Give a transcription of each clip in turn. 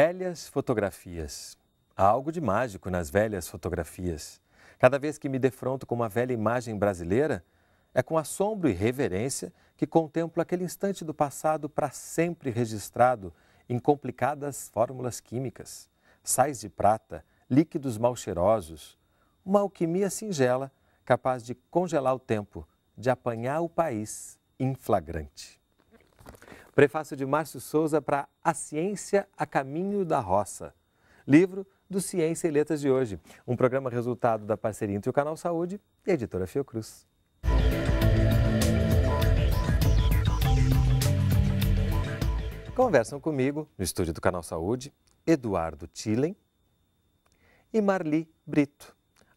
Velhas fotografias. Há algo de mágico nas velhas fotografias. Cada vez que me defronto com uma velha imagem brasileira, é com assombro e reverência que contemplo aquele instante do passado para sempre registrado em complicadas fórmulas químicas, sais de prata, líquidos mal cheirosos. Uma alquimia singela capaz de congelar o tempo, de apanhar o país em flagrante. Prefácio de Márcio Souza para A Ciência a Caminho da Roça, livro do Ciência e Letras de hoje, um programa resultado da parceria entre o Canal Saúde e a editora Fiocruz. Conversam comigo, no estúdio do Canal Saúde, Eduardo Tillen e Marli Brito,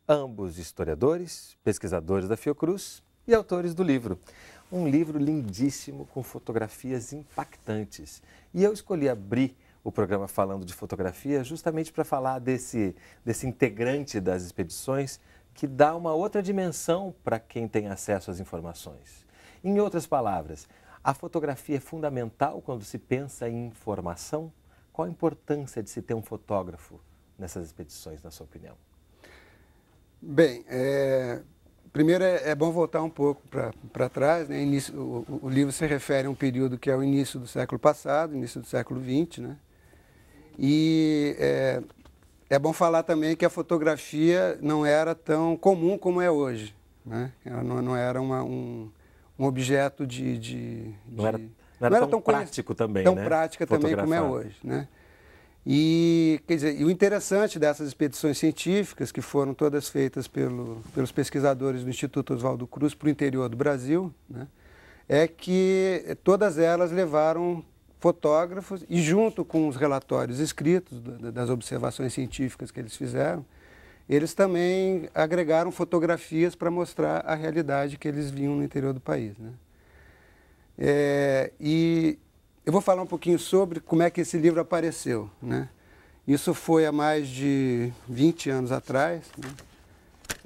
ambos historiadores, pesquisadores da Fiocruz e autores do livro um livro lindíssimo com fotografias impactantes. E eu escolhi abrir o programa falando de fotografia justamente para falar desse, desse integrante das expedições que dá uma outra dimensão para quem tem acesso às informações. Em outras palavras, a fotografia é fundamental quando se pensa em informação? Qual a importância de se ter um fotógrafo nessas expedições, na sua opinião? Bem, é, Primeiro, é, é bom voltar um pouco para trás. Né? Início, o, o, livro se refere a um período que é o início do século passado, início do século XX. Né? E é, é bom falar também que a fotografia não era tão comum como é hoje. Né? Ela não, não era uma, um, um objeto de. de, de não, era, não, não era, tão, tão prático também. Tão né? prática também como é hoje. Né? E, quer dizer, e o interessante dessas expedições científicas, que foram todas feitas pelo, pelos pesquisadores do Instituto Oswaldo Cruz para o interior do Brasil, né, é que todas elas levaram fotógrafos e, junto com os relatórios escritos das observações científicas que eles fizeram, eles também agregaram fotografias para mostrar a realidade que eles viam no interior do país. Né? É, e eu vou falar um pouquinho sobre como é que esse livro apareceu. Né? Isso foi há mais de 20 anos atrás. Né?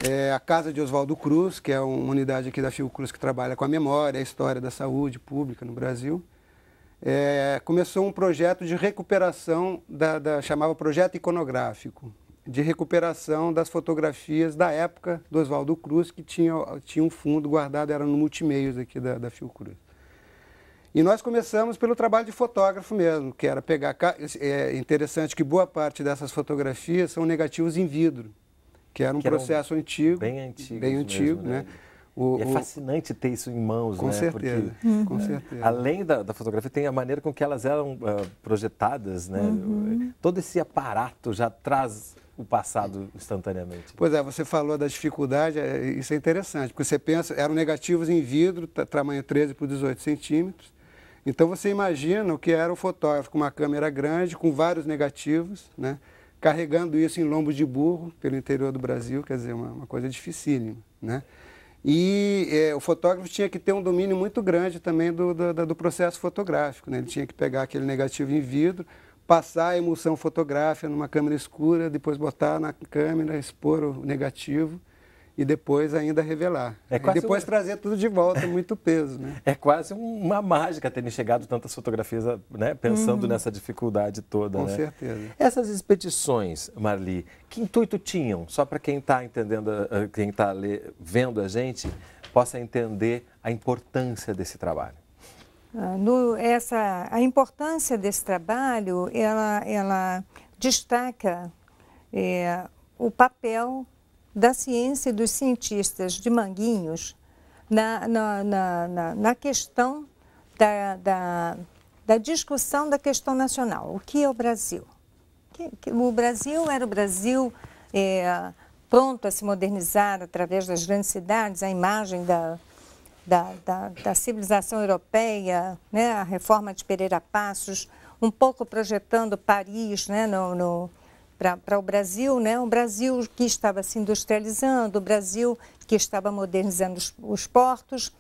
É a casa de Oswaldo Cruz, que é uma unidade aqui da Fiocruz que trabalha com a memória, a história da saúde pública no Brasil. É, começou um projeto de recuperação, da, da, chamava Projeto Iconográfico, de recuperação das fotografias da época do Oswaldo Cruz, que tinha, tinha um fundo guardado, era no multimeios aqui da, da Fiocruz. E nós começamos pelo trabalho de fotógrafo mesmo, que era pegar. É interessante que boa parte dessas fotografias são negativos em vidro, que era um que processo um... antigo. Bem antigo. Bem antigo, mesmo, né? né? O, é fascinante ter isso em mãos, com né? Certeza, Porque, uhum. com certeza. Além da, da, fotografia, tem a maneira com que elas eram uh, projetadas, né? Uhum. Todo esse aparato já traz o passado instantaneamente. Pois é, você falou da dificuldade, é, isso é interessante, porque você pensa, eram negativos em vidro, tamanho 13 por 18 centímetros, então você imagina o que era o fotógrafo com uma câmera grande, com vários negativos, né? carregando isso em lombo de burro pelo interior do Brasil, quer dizer, uma, uma coisa dificílima. Né? E é, o fotógrafo tinha que ter um domínio muito grande também do, do, do processo fotográfico. Né? Ele tinha que pegar aquele negativo em vidro, passar a emulsão fotográfica numa câmera escura, depois botar na câmera, expor o negativo e depois ainda revelar. É e depois um... trazer tudo de volta, é muito peso. Né? É quase uma mágica terem chegado tantas fotografias, né? pensando uhum. nessa dificuldade toda. Com né? certeza. Essas expedições, Marli, que intuito tinham? Só para quem está entendendo, eh, eh, quem está vendo a gente, possa entender a importância desse trabalho. Ah, no, essa, a importância desse trabalho, ela, ela destaca é, o papel da ciência e dos cientistas de Manguinhos na, na, na, na questão da, da, da, discussão da questão nacional. O que é o Brasil? O Brasil era o Brasil é, pronto a se modernizar através das grandes cidades, a imagem da, da, da, da, civilização europeia, né, a reforma de Pereira Passos, um pouco projetando Paris né, no, no para o Brasil, né? um Brasil que estava se industrializando, o Brasil que estava modernizando os, os portos.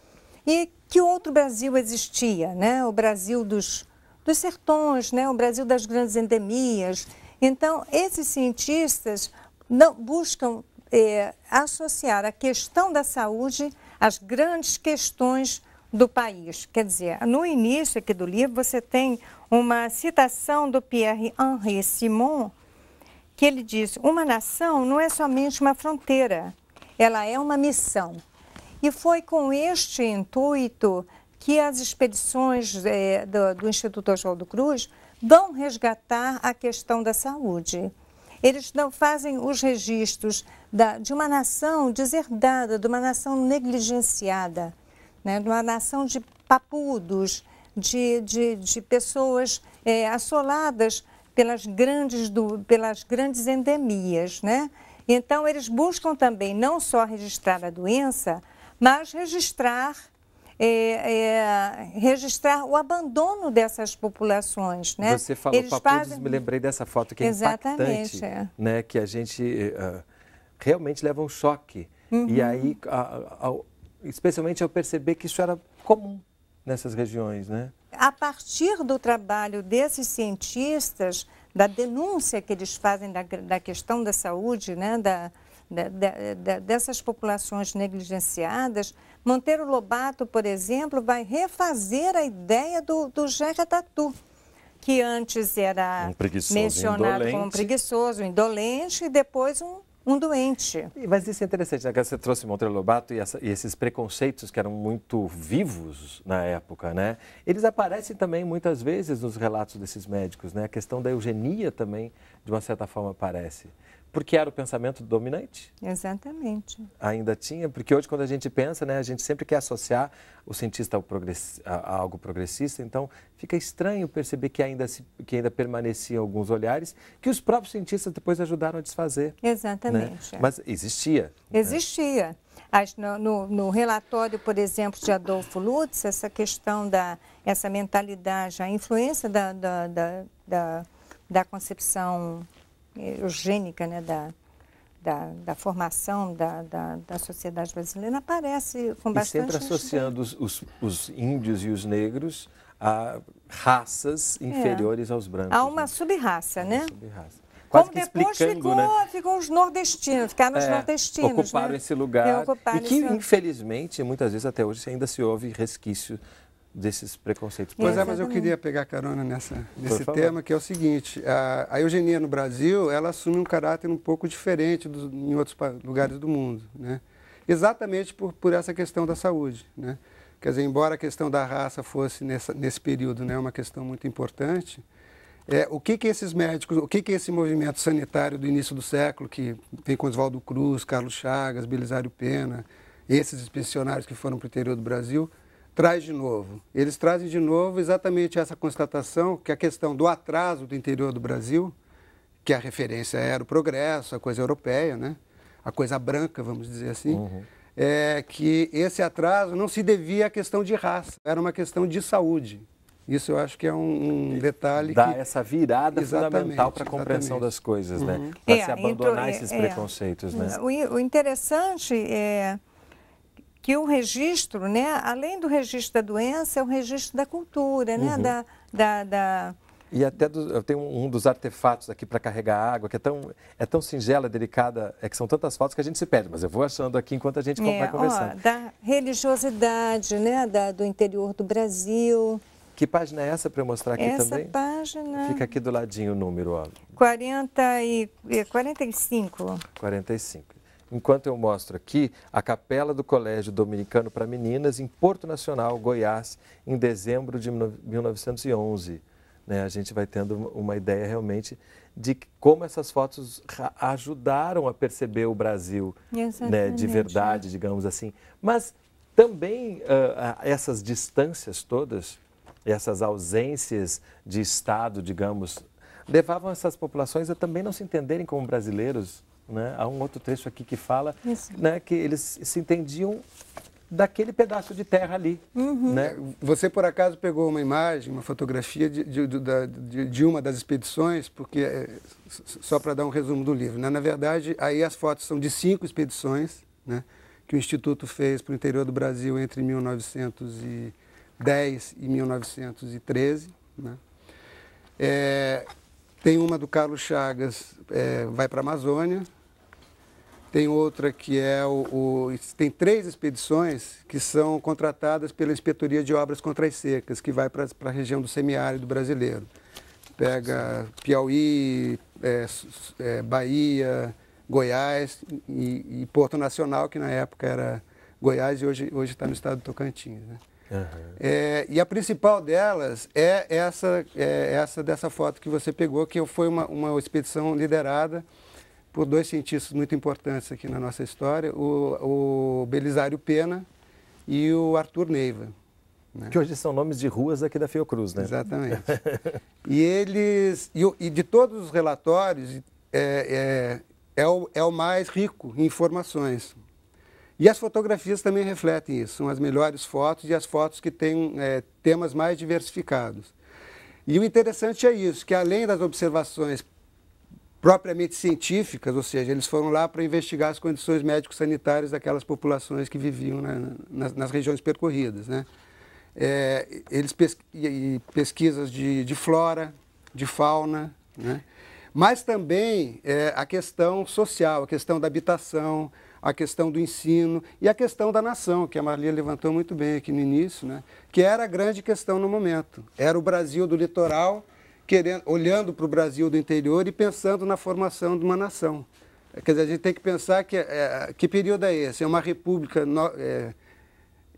E que outro Brasil existia? Né? O Brasil dos, dos sertões, né? o Brasil das grandes endemias. Então, esses cientistas não, buscam é, associar a questão da saúde às grandes questões do país. Quer dizer, no início aqui do livro, você tem uma citação do Pierre-Henri Simon, que ele diz: uma nação não é somente uma fronteira, ela é uma missão. E foi com este intuito que as expedições é, do, do Instituto Oswaldo Cruz vão resgatar a questão da saúde. Eles não fazem os registros da, de uma nação deserdada, de uma nação negligenciada, né? de uma nação de papudos, de, de, de pessoas é, assoladas pelas grandes, do, pelas grandes endemias, né? Então, eles buscam também não só registrar a doença, mas registrar, é, é, registrar o abandono dessas populações. Né? Você falou para papudos, fazem... me lembrei dessa foto que é Exatamente, impactante, é. Né? que a gente uh, realmente leva um choque. Uhum. E aí, a, a, a, especialmente ao perceber que isso era comum nessas regiões, né? a partir do trabalho desses cientistas, da denúncia que eles fazem da, da questão da saúde, né, da, da, da, dessas populações negligenciadas, Monteiro Lobato, por exemplo, vai refazer a ideia do, do Jeca Tatu, que antes era um mencionado indolente. como preguiçoso, indolente, e depois um um doente. Mas isso é interessante, né? você trouxe Monteiro Lobato e, essa, e, esses preconceitos que eram muito vivos na época, né? Eles aparecem também muitas vezes nos relatos desses médicos, né? A questão da eugenia também, de uma certa forma, aparece porque era o pensamento dominante. Exatamente. Ainda tinha, porque hoje quando a gente pensa, né, a gente sempre quer associar o cientista ao progress, a, a algo progressista, então fica estranho perceber que ainda, se, que ainda permaneciam alguns olhares que os próprios cientistas depois ajudaram a desfazer. Né? Exatamente. Né? Mas existia. Né? Existia. Né? No, no, relatório, por exemplo, de Adolfo Lutz, essa questão da essa mentalidade, a influência da, da, da, da, da concepção eugênica né, da, da, da formação da, da, da, sociedade brasileira aparece com bastante... E sempre associando os, os, os índios e os negros a raças é. inferiores é. aos brancos. Né? Há uma né? subraça, né? Uma sub-raça. Quase Como depois ficou, né? ficou os nordestinos, ficaram é, os nordestinos. Né? Ocuparam né? esse lugar. e que, infelizmente, muitas vezes até hoje ainda se ouve resquício desses preconceitos. Pois é, mas eu queria pegar carona nessa, nesse tema, que é o seguinte, a, a, eugenia no Brasil, ela assume um caráter um pouco diferente em outros lugares do mundo, né? Exatamente por, por essa questão da saúde, né? Quer dizer, embora a questão da raça fosse nessa, nesse período né, uma questão muito importante, é, o que, que esses médicos, o que, que esse movimento sanitário do início do século, que vem com Oswaldo Cruz, Carlos Chagas, Belisário Pena, esses expedicionários que foram para o interior do Brasil, traz de novo. Eles trazem de novo exatamente essa constatação que a questão do atraso do interior do Brasil, que a referência era o progresso, a coisa europeia, né? a coisa branca, vamos dizer assim, uhum. é que esse atraso não se devia à questão de raça, era uma questão de saúde. Isso eu acho que é um, é, detalhe Dá que... essa virada fundamental para a compreensão exatamente. das coisas, né? Uhum. Para é, se abandonar então, é, esses é, preconceitos, né? O, o interessante é que o registro, né, além do registro da doença, é o registro da cultura, né, uhum. da, da, da, E até do, eu tenho um dos artefatos aqui para carregar água, que é tão, é tão singela, delicada, é que são tantas fotos que a gente se perde, mas eu vou achando aqui enquanto a gente é, vai conversando. Ó, da religiosidade, né, da, do interior do Brasil... Que página é essa para eu mostrar aqui essa também? Essa página... Fica aqui do ladinho o número, ó. 40 e... 45. É, 45 enquanto eu mostro aqui a capela do Colégio Dominicano para Meninas em Porto Nacional, Goiás, em dezembro de 1911. Né, a gente vai tendo uma ideia realmente de como essas fotos ajudaram a perceber o Brasil né, de verdade, é. digamos assim. Mas também uh, essas distâncias todas, essas ausências de Estado, digamos, levavam essas populações a também não se entenderem como brasileiros né? Há um outro trecho aqui que fala né, que eles se entendiam daquele pedaço de terra ali. Uhum. Né? Você, por acaso, pegou uma imagem, uma fotografia de, de, de, de uma das expedições, porque, é, só para dar um resumo do livro, né? na verdade, aí as fotos são de cinco expedições né? que o Instituto fez para o interior do Brasil entre 1910 e 1913. Né? É, tem uma do Carlos Chagas, é, vai para a Amazônia. Tem outra que é o, o, Tem três expedições que são contratadas pela Inspetoria de Obras contra as Secas, que vai para a região do semiárido brasileiro. Pega Piauí, é, é, Bahia, Goiás e, e, Porto Nacional, que na época era Goiás e hoje está no estado do Tocantins. Né? Uhum. É, e a principal delas é essa, é essa dessa foto que você pegou, que foi uma, uma expedição liderada por dois cientistas muito importantes aqui na nossa história, o, o Belisário Pena e o Arthur Neiva. Né? Que hoje são nomes de ruas aqui da Fiocruz, né? Exatamente. e eles, e, e, de todos os relatórios, é, é, é, o, é o mais rico em informações. E as fotografias também refletem isso, são as melhores fotos e as fotos que têm é, temas mais diversificados. E o interessante é isso, que além das observações propriamente científicas, ou seja, eles foram lá para investigar as condições médico-sanitárias daquelas populações que viviam na, nas, nas, regiões percorridas. Né? É, eles pesquisas de, de, flora, de fauna, né? mas também é, a questão social, a questão da habitação, a questão do ensino e a questão da nação, que a Maria levantou muito bem aqui no início, né? que era a grande questão no momento. Era o Brasil do litoral querendo, olhando para o Brasil do interior e pensando na formação de uma nação. Quer dizer, a gente tem que pensar que, é, que período é esse? É uma república no, é,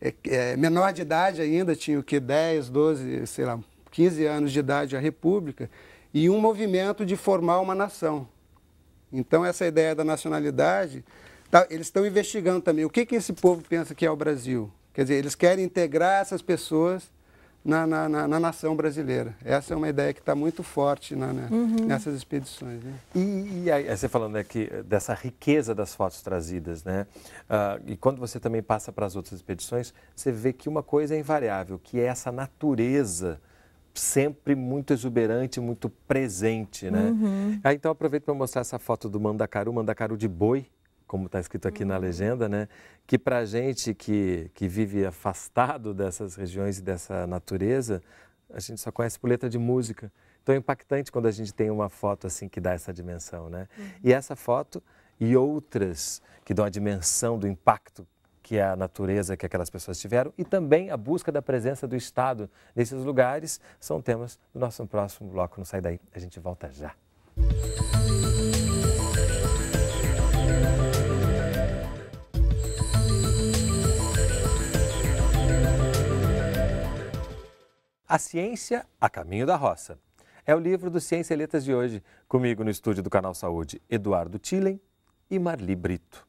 é, é menor de idade ainda, tinha o que, 10, 12, sei lá, 15 anos de idade a república, e um movimento de formar uma nação. Então, essa ideia da nacionalidade Tá, eles estão investigando também o que, que esse povo pensa que é o Brasil. Quer dizer, eles querem integrar essas pessoas na, na, na, na nação brasileira. Essa é uma ideia que está muito forte na, né, uhum. nessas expedições. Né? E, e aí, você falando aqui eh, dessa riqueza das fotos trazidas, né? Uh, e quando você também passa para as outras expedições, você vê que uma coisa é invariável, que é essa natureza sempre muito exuberante, muito presente, né? Uhum. Aí, ah, então aproveito para mostrar essa foto do Mandacaru, Mandacaru de boi, como está escrito aqui uhum. na legenda, né? Que para a gente que, que vive afastado dessas regiões e dessa natureza, a gente só conhece por letra de música. Então é impactante quando a gente tem uma foto assim que dá essa dimensão, né? Uhum. E essa foto e outras que dão a dimensão do impacto que a natureza que aquelas pessoas tiveram e também a busca da presença do Estado nesses lugares são temas do nosso próximo bloco. Não sai daí, a gente volta já. Música A Ciência a Caminho da Roça. É o livro do Ciência e Letras de hoje. Comigo no estúdio do Canal Saúde, Eduardo Tillen e Marli Brito.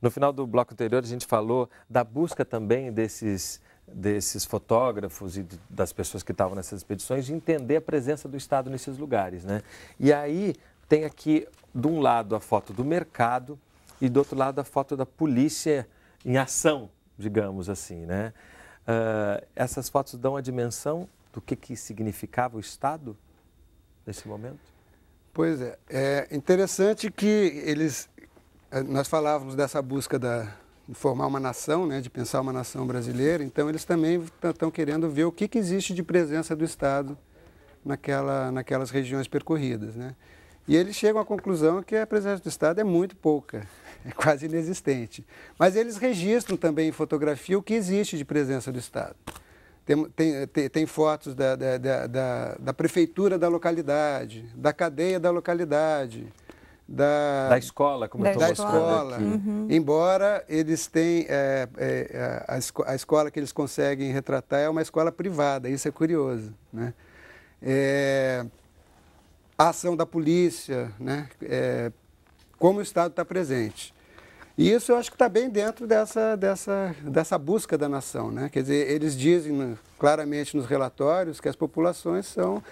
No final do bloco anterior, a gente falou da busca também desses, desses fotógrafos e das pessoas que estavam nessas expedições de entender a presença do Estado nesses lugares. Né? E aí tem aqui, de um lado, a foto do mercado e do outro lado, a foto da polícia em ação, digamos assim. Né? Uh, essas fotos dão a dimensão do que, que significava o Estado nesse momento? Pois é. É interessante que eles. Eh, nós falávamos dessa busca da, de formar uma nação, né, de pensar uma nação brasileira, então eles também estão tá, querendo ver o que, que existe de presença do Estado naquela, naquelas regiões percorridas. Né? E eles chegam à conclusão que a presença do Estado é muito pouca, é quase inexistente. Mas eles registram também em fotografia o que existe de presença do Estado. Tem, tem, tem, tem fotos da, da, da, da, prefeitura da localidade, da cadeia da localidade, da, da escola, como da eu estou escola. Uhum. Embora eles tenham. É, é, a, a escola que eles conseguem retratar é uma escola privada, isso é curioso. Né? É, a ação da polícia, né? É, como o Estado está presente. E isso eu acho que está bem dentro dessa, dessa, dessa busca da nação. Né? Quer dizer, eles dizem claramente nos relatórios que as populações são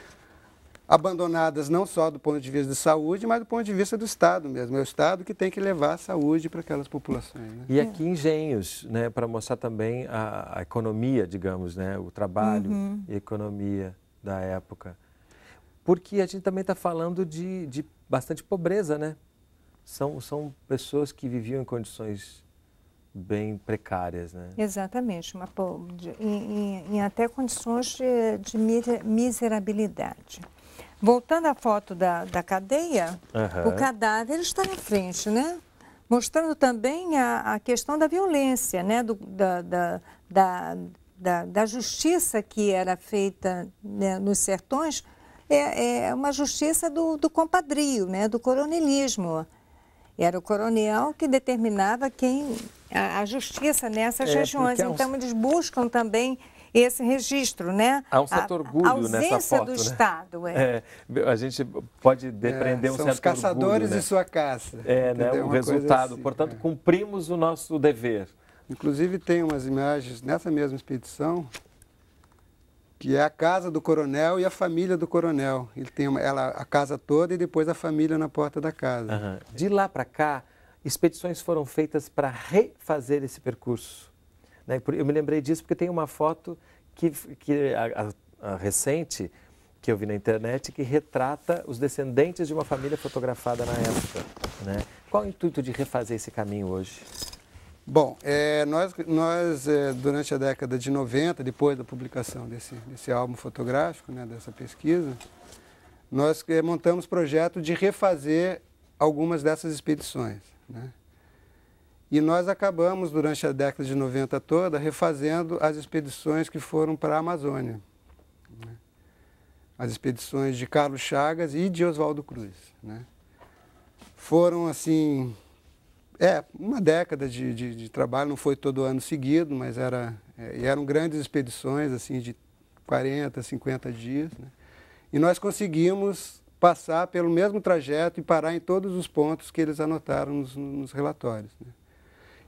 abandonadas não só do ponto de vista de saúde, mas do ponto de vista do Estado mesmo. É o Estado que tem que levar a saúde para aquelas populações. Né? E aqui engenhos, né, para mostrar também a, a, economia, digamos, né, o trabalho uhum. e economia da época porque a gente também está falando de, de bastante pobreza, né? São, são pessoas que viviam em condições bem precárias, né? Exatamente, uma, em, em, em até condições de, de miserabilidade. Voltando à foto da, da cadeia, uhum. o cadáver está na frente, né? Mostrando também a, a questão da violência, né? Do, da, da, da, da, justiça que era feita né? nos sertões, é, é uma justiça do, do compadrio, né? do coronelismo. Era o coronel que determinava quem a, a justiça nessas é, regiões. Um... Então eles buscam também esse registro, né? Há um certo a, orgulho a ausência do né? Estado, é. é. A gente pode depreender é, um certo orgulho. São os caçadores e né? de sua caça. É, né? O resultado. Assim, Portanto, é. cumprimos o nosso dever. Inclusive tem umas imagens nessa mesma expedição que é a casa do coronel e a família do coronel. Ele tem uma, ela, a casa toda e depois a família na porta da casa. Uhum. De lá para cá, expedições foram feitas para refazer esse percurso. Né? Eu me lembrei disso porque tem uma foto que, que a, a, a recente que eu vi na internet que retrata os descendentes de uma família fotografada na época. Né? Qual é o intuito de refazer esse caminho hoje? Bom, é, nós, nós é, durante a década de 90, depois da publicação desse, desse álbum fotográfico, né, dessa pesquisa, nós é, montamos projeto de refazer algumas dessas expedições. Né? E nós acabamos, durante a década de 90 toda, refazendo as expedições que foram para a Amazônia. Né? As expedições de Carlos Chagas e de Oswaldo Cruz. Né? Foram, assim, é, uma década de, de, de, trabalho, não foi todo ano seguido, mas era, é, e eram grandes expedições, assim, de 40, 50 dias. Né? E nós conseguimos passar pelo mesmo trajeto e parar em todos os pontos que eles anotaram nos, nos relatórios. Né?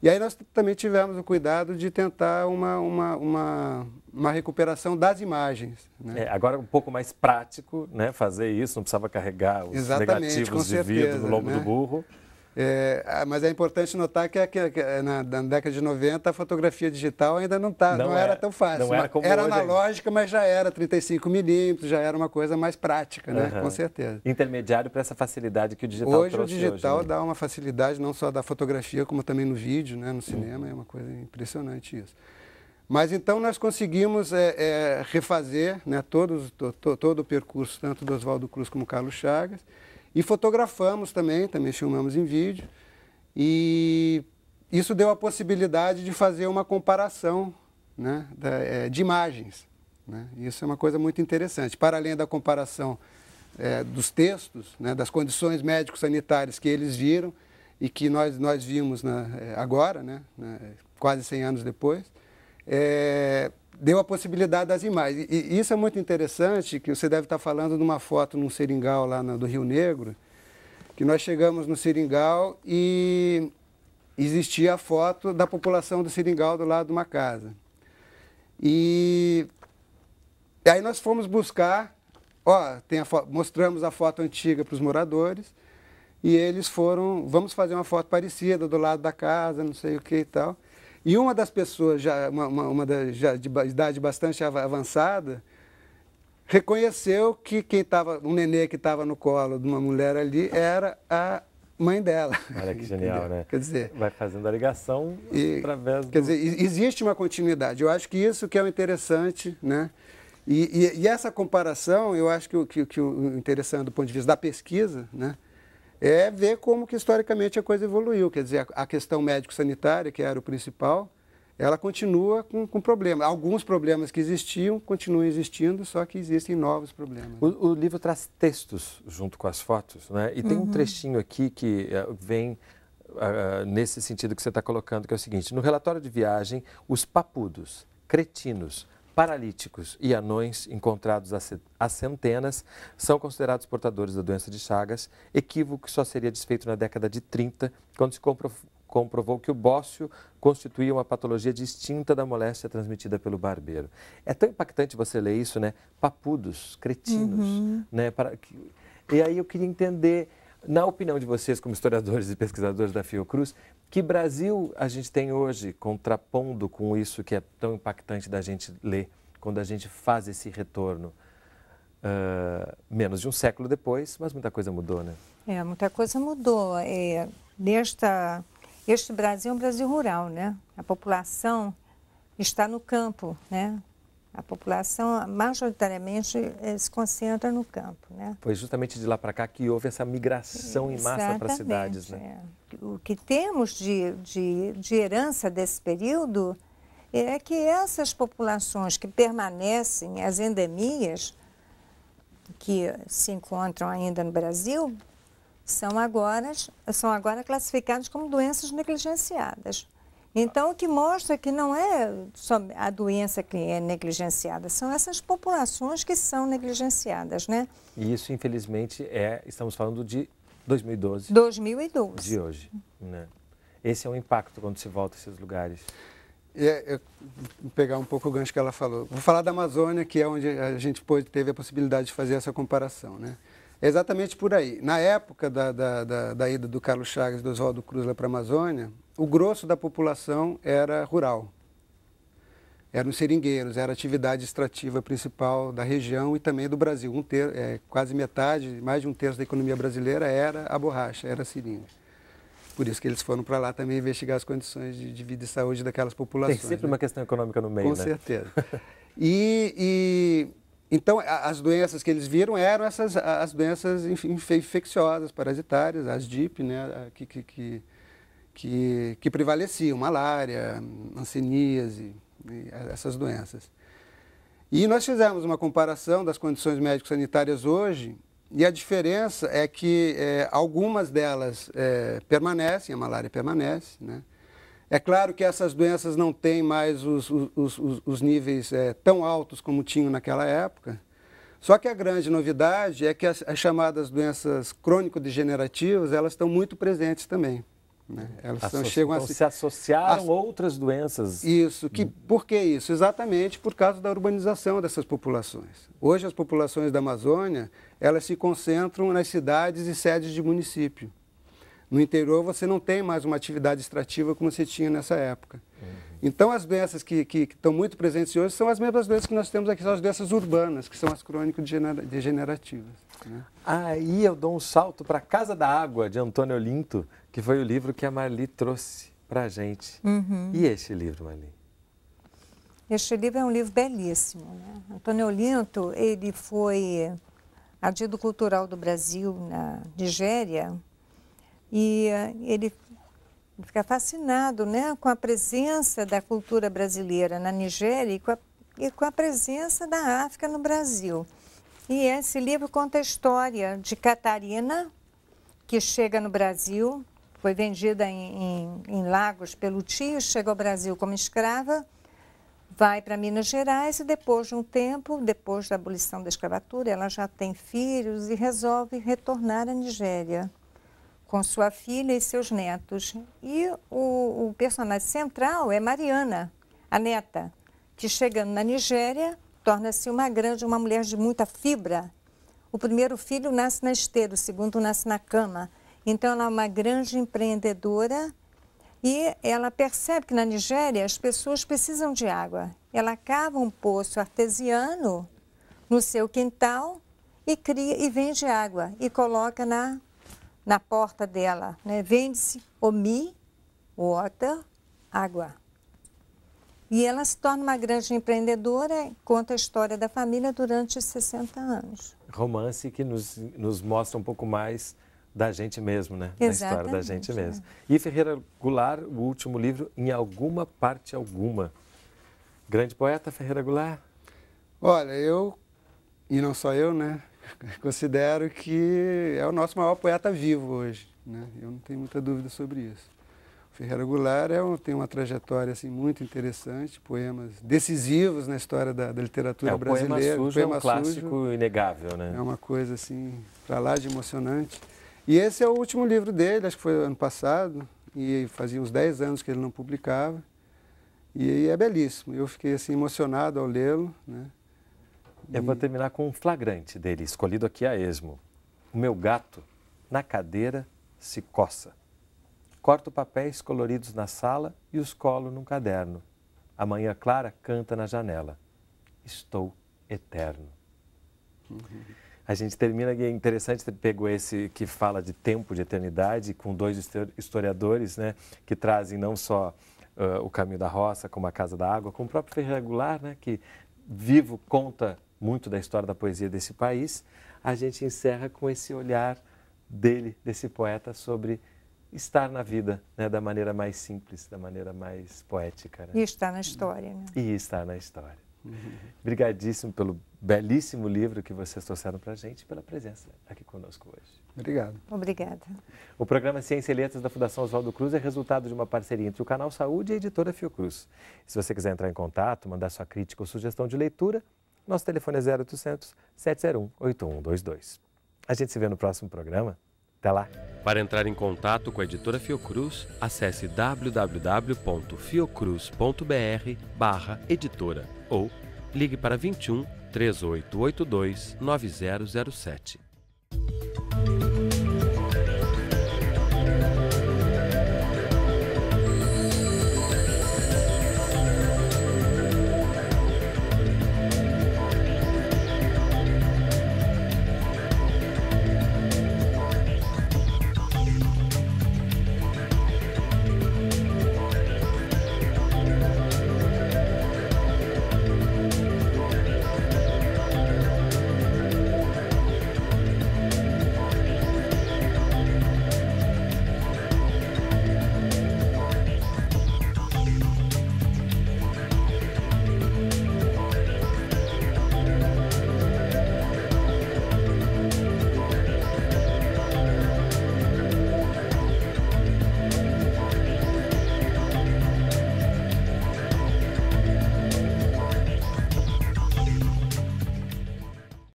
E aí nós também tivemos o cuidado de tentar uma, uma, uma, uma recuperação das imagens. Né? É, agora um pouco mais prático né, fazer isso, não precisava carregar os Exatamente, negativos de vidro no lombo né? do burro. É, ah, mas é importante notar que, é que, que na, na, década de 90 a fotografia digital ainda não, tá, não, não era, era, é, tão fácil. Não era como era analógica, mas já era 35mm, já era uma coisa mais prática, né? Uhum. com certeza. Intermediário para essa facilidade que o digital hoje trouxe. O digital hoje, né? dá uma facilidade não só da fotografia, como também no vídeo, né? no cinema, uhum. é uma coisa impressionante isso. Mas então nós conseguimos é, é, refazer né, todos, to, to, todo o percurso, tanto do Oswaldo Cruz como Carlos Chagas. E fotografamos também, também filmamos em vídeo. E isso deu a possibilidade de fazer uma comparação né, é, de imagens. Né? Isso é uma coisa muito interessante. Para além da comparação é, dos textos, né, das condições médico-sanitárias que eles viram e que nós, nós vimos na, é, agora, né, né, quase 100 anos depois, é, deu a possibilidade das imagens. E, isso é muito interessante, que você deve estar falando de uma foto num seringal lá no, do Rio Negro, que nós chegamos no seringal e existia a foto da população do seringal do lado de uma casa. E, e aí nós fomos buscar, ó, a mostramos a foto antiga para os moradores, e eles foram, vamos fazer uma foto parecida do lado da casa, não sei o que e tal. E uma das pessoas, já, uma, uma, uma da, já de idade bastante avançada, reconheceu que quem estava, um nenê que estava no colo de uma mulher ali era a mãe dela. Olha que genial, né? Quer dizer, vai fazendo a ligação e, através. Do... Quer dizer, existe uma continuidade. Eu acho que isso que é o interessante, né? E, e, e essa comparação, eu acho que o, que, que o interessante do ponto de vista da pesquisa, né? é ver como que historicamente a coisa evoluiu. Quer dizer, a questão médico-sanitária, que era o principal, ela continua com, com problemas. Alguns problemas que existiam continuam existindo, só que existem novos problemas. O, o livro traz textos junto com as fotos, né? E tem uhum. um trechinho aqui que eh, vem uh, nesse sentido que você está colocando, que é o seguinte: no relatório de viagem, os papudos, cretinos, Paralíticos e anões encontrados a centenas são considerados portadores da doença de Chagas, equívoco que só seria desfeito na década de 30, quando se comprovou que o bócio constituía uma patologia distinta da moléstia transmitida pelo barbeiro. É tão impactante você ler isso, né? Papudos, cretinos, uhum. né? Para... E aí eu queria entender, na opinião de vocês, como historiadores e pesquisadores da Fiocruz, que Brasil a gente tem hoje, contrapondo com isso que é tão impactante da gente ler, quando a gente faz esse retorno? Uh, menos de um século depois, mas muita coisa mudou, né? É, muita coisa mudou. É, desta, este Brasil é um Brasil rural, né? A população está no campo, né? A população majoritariamente eh, se concentra no campo, né? Foi justamente de lá para cá que houve essa migração em massa para as cidades, né? É. O que temos de, de, de herança desse período é que essas populações que permanecem, as endemias, que se encontram ainda no Brasil, são agora, são agora classificadas como doenças negligenciadas. Então, o que mostra que não é só a doença que é negligenciada, são essas populações que são negligenciadas, né? E isso, infelizmente, é, estamos falando de 2012. 2012. De hoje, né? Esse é o impacto quando se volta a esses lugares. É, eu pegar um pouco o gancho que ela falou. Vou falar da Amazônia, que é onde a gente pôde, teve a possibilidade de fazer essa comparação, né? exatamente por aí. Na época da, da, da, da ida do Carlos Chagas e do Oswaldo Cruz lá para a Amazônia, o grosso da população era rural. Eram seringueiros, era a atividade extrativa principal da região e também do Brasil. Um ter, é, quase metade, mais de um terço da economia brasileira era a borracha, era a seringa. Por isso que eles foram para lá também investigar as condições de, de, vida e saúde daquelas populações. Tem sempre né? uma questão econômica no meio, Com né? certeza. e, e então, as doenças que eles viram eram essas as doenças infecciosas, parasitárias, as DIP, né, que, que, que, que prevaleciam, malária, anseníase, essas doenças. E nós fizemos uma comparação das condições médico-sanitárias hoje, e a diferença é que é, algumas delas é, permanecem, a malária permanece, né? É claro que essas doenças não têm mais os, os, os, os níveis é, tão altos como tinham naquela época. Só que a grande novidade é que as, as chamadas doenças crônico-degenerativas, elas estão muito presentes também. Né? Elas Associ... chegam a se, se associaram a outras doenças. Isso. Que, por que isso? Exatamente por causa da urbanização dessas populações. Hoje as populações da Amazônia, elas se concentram nas cidades e sedes de município. No interior você não tem mais uma atividade extrativa como você tinha nessa época. Uhum. Então as doenças que, que, que, estão muito presentes hoje são as mesmas doenças que nós temos aqui, são as doenças urbanas, que são as crônico-degenerativas. Né? Aí eu dou um salto para Casa da Água, de Antônio Olinto, que foi o livro que a Marli trouxe para a gente. Uhum. E este livro, Marli? Este livro é um livro belíssimo. Né? Antônio Olinto, ele foi ardido cultural do Brasil na Nigéria e eh, ele fica fascinado né, com a presença da cultura brasileira na Nigéria e com a, e com a presença da África no Brasil. E esse livro conta a história de Catarina, que chega no Brasil, foi vendida em, em, em Lagos pelo tio, chega ao Brasil como escrava, vai para Minas Gerais e depois de um tempo, depois da abolição da escravatura, ela já tem filhos e resolve retornar à Nigéria com sua filha e seus netos. E o, o personagem central é Mariana, a neta, que chegando na Nigéria torna-se uma grande, uma mulher de muita fibra. O primeiro filho nasce na esteira, o segundo nasce na cama. Então ela é uma grande empreendedora e ela percebe que na Nigéria as pessoas precisam de água. Ela cava um poço artesiano no seu quintal e cria e vende água e coloca na na porta dela, né? Vende-se Omi, water, água. E ela se torna uma grande empreendedora, conta a história da família durante 60 anos. Romance que nos, nos mostra um pouco mais da gente mesmo, né? Exatamente, da história da gente mesmo. É. E Ferreira Goulart, o último livro, em alguma parte alguma. Grande poeta Ferreira Goulart? Olha, eu, e não só eu, né? considero que é o nosso maior poeta vivo hoje. Né? Eu não tenho muita dúvida sobre isso. O Ferreira Goulart é um, tem uma trajetória assim, muito interessante, poemas decisivos na história da, da literatura é, o brasileira. É poema sujo poema é um clássico inegável, né? É uma coisa assim, para lá de emocionante. E esse é o último livro dele, acho que foi ano passado, e fazia uns 10 anos que ele não publicava. E é belíssimo. Eu fiquei assim emocionado ao lê-lo, né? Eu vou terminar com um flagrante dele, escolhido aqui a esmo. O meu gato, na cadeira, se coça. Corto papéis coloridos na sala e os colo num caderno. A manhã clara canta na janela. Estou eterno. Uhum. A gente termina, é interessante, pegou esse que fala de tempo, de eternidade, com dois historiadores, né, que trazem não só uh, o caminho da roça, como a casa da água, como o próprio Ferreira Goulart, né, que vivo conta muito da história da poesia desse país, a gente encerra com esse olhar dele, desse poeta, sobre estar na vida né, da maneira mais simples, da maneira mais poética. Né? E estar na história. Né? E estar na história. Obrigadíssimo pelo belíssimo livro que vocês trouxeram para a gente e pela presença aqui conosco hoje. Obrigado. Obrigada. O programa Ciência e Letras da Fundação Oswaldo Cruz é resultado de uma parceria entre o Canal Saúde e a editora Fiocruz. Se você quiser entrar em contato, mandar sua crítica ou sugestão de leitura, nosso telefone é 0800 701 8122. A gente se vê no próximo programa. Até lá. Para entrar em contato com a editora Fiocruz, acesse www.fiocruz.br/editora ou ligue para 21 3882 9007.